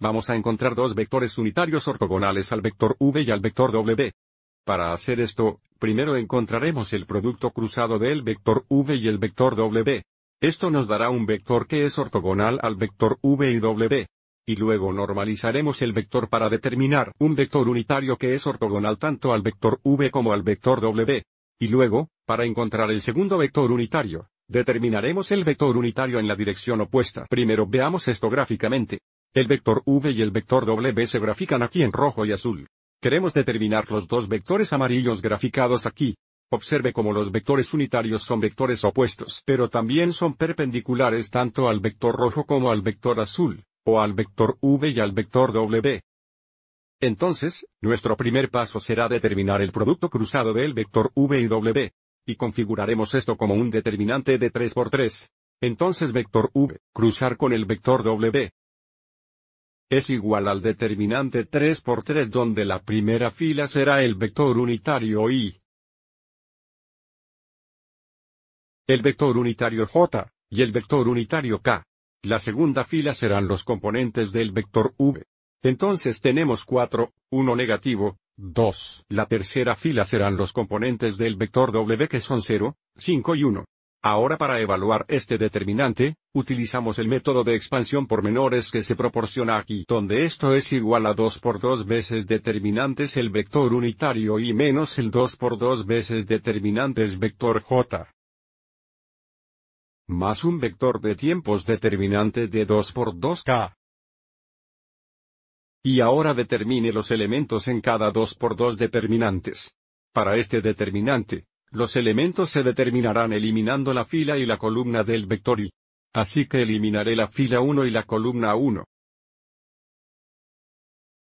Vamos a encontrar dos vectores unitarios ortogonales al vector v y al vector w. Para hacer esto, primero encontraremos el producto cruzado del vector v y el vector w. Esto nos dará un vector que es ortogonal al vector v y w. Y luego normalizaremos el vector para determinar un vector unitario que es ortogonal tanto al vector v como al vector w. Y luego, para encontrar el segundo vector unitario, determinaremos el vector unitario en la dirección opuesta. Primero veamos esto gráficamente. El vector v y el vector w se grafican aquí en rojo y azul. Queremos determinar los dos vectores amarillos graficados aquí. Observe cómo los vectores unitarios son vectores opuestos, pero también son perpendiculares tanto al vector rojo como al vector azul, o al vector v y al vector w. Entonces, nuestro primer paso será determinar el producto cruzado del vector v y w. Y configuraremos esto como un determinante de 3 por 3. Entonces vector v, cruzar con el vector w, es igual al determinante 3 por 3 donde la primera fila será el vector unitario I. el vector unitario j, y el vector unitario k. La segunda fila serán los componentes del vector v. Entonces tenemos 4, 1 negativo, 2. La tercera fila serán los componentes del vector w que son 0, 5 y 1. Ahora para evaluar este determinante, utilizamos el método de expansión por menores que se proporciona aquí donde esto es igual a 2 por 2 veces determinantes el vector unitario y menos el 2 por 2 veces determinantes vector j. Más un vector de tiempos determinante de 2 por 2k. Y ahora determine los elementos en cada 2 por 2 determinantes. Para este determinante, los elementos se determinarán eliminando la fila y la columna del vector y. Así que eliminaré la fila 1 y la columna 1.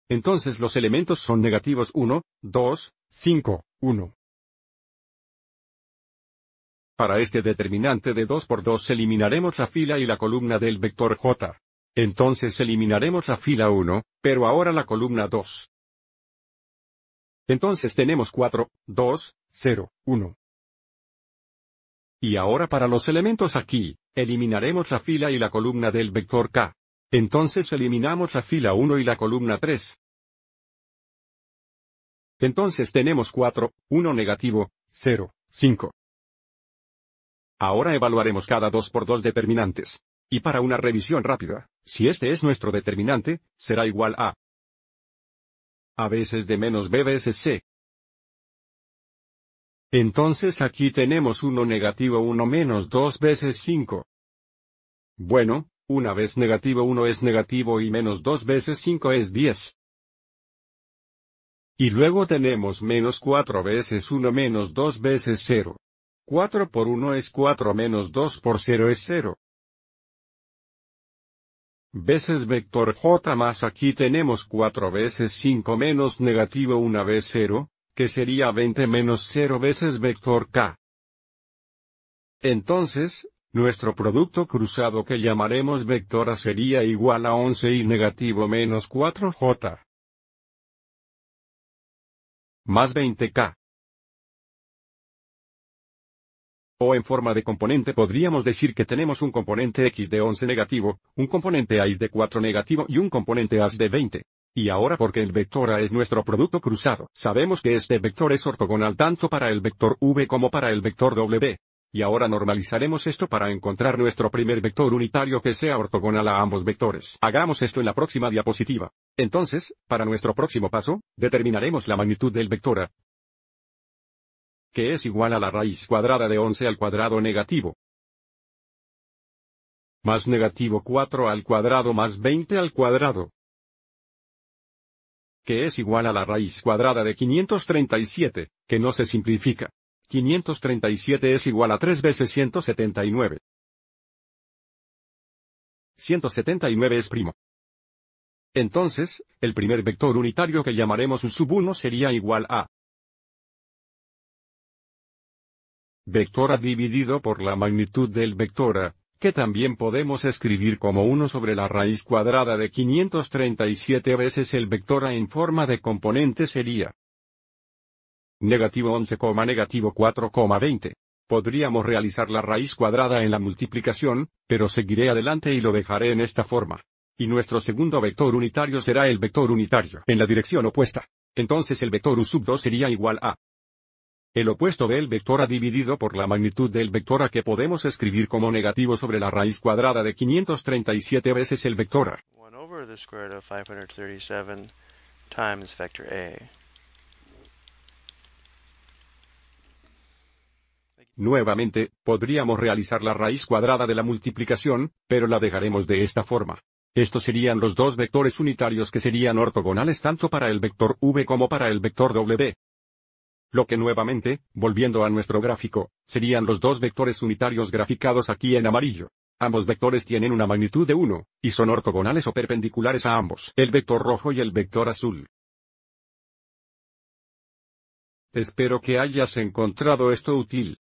Entonces los elementos son negativos 1, 2, 5, 1. Para este determinante de 2 por 2 eliminaremos la fila y la columna del vector j. Entonces eliminaremos la fila 1, pero ahora la columna 2. Entonces tenemos 4, 2, 0, 1. Y ahora para los elementos aquí, eliminaremos la fila y la columna del vector K. Entonces eliminamos la fila 1 y la columna 3. Entonces tenemos 4, 1 negativo, 0, 5. Ahora evaluaremos cada 2 por 2 determinantes. Y para una revisión rápida, si este es nuestro determinante, será igual a a veces de menos b veces c. Eh, Entonces aquí tenemos 1 negativo 1 menos 2 veces 5. Bueno, una vez negativo 1 es negativo y menos 2 veces 5 es 10. Y luego tenemos menos 4 veces 1 menos 2 veces 0. 4 por 1 es 4 menos 2 por 0 es 0 veces vector j más aquí tenemos 4 veces 5 menos negativo 1 vez 0, que sería 20 menos 0 veces vector k. Entonces, nuestro producto cruzado que llamaremos vector A sería igual a 11 y negativo menos 4j. Más 20k. O en forma de componente podríamos decir que tenemos un componente x de 11 negativo, un componente a y de 4 negativo y un componente as de 20. Y ahora porque el vector A es nuestro producto cruzado, sabemos que este vector es ortogonal tanto para el vector V como para el vector W. Y ahora normalizaremos esto para encontrar nuestro primer vector unitario que sea ortogonal a ambos vectores. Hagamos esto en la próxima diapositiva. Entonces, para nuestro próximo paso, determinaremos la magnitud del vector A, que es igual a la raíz cuadrada de 11 al cuadrado negativo. Más negativo 4 al cuadrado más 20 al cuadrado. Que es igual a la raíz cuadrada de 537, que no se simplifica. 537 es igual a 3 veces 179. 179 es primo. Entonces, el primer vector unitario que llamaremos un sub 1 sería igual a vector A dividido por la magnitud del vector A, que también podemos escribir como 1 sobre la raíz cuadrada de 537 veces el vector A en forma de componente sería negativo 11, negativo 4,20. Podríamos realizar la raíz cuadrada en la multiplicación, pero seguiré adelante y lo dejaré en esta forma. Y nuestro segundo vector unitario será el vector unitario en la dirección opuesta. Entonces el vector u sub 2 sería igual a el opuesto del vector A dividido por la magnitud del vector A que podemos escribir como negativo sobre la raíz cuadrada de 537 veces el vector A. Nuevamente, podríamos realizar la raíz cuadrada de la multiplicación, pero la dejaremos de esta forma. Estos serían los dos vectores unitarios que serían ortogonales tanto para el vector v como para el vector w. Lo que nuevamente, volviendo a nuestro gráfico, serían los dos vectores unitarios graficados aquí en amarillo. Ambos vectores tienen una magnitud de 1, y son ortogonales o perpendiculares a ambos, el vector rojo y el vector azul. Espero que hayas encontrado esto útil.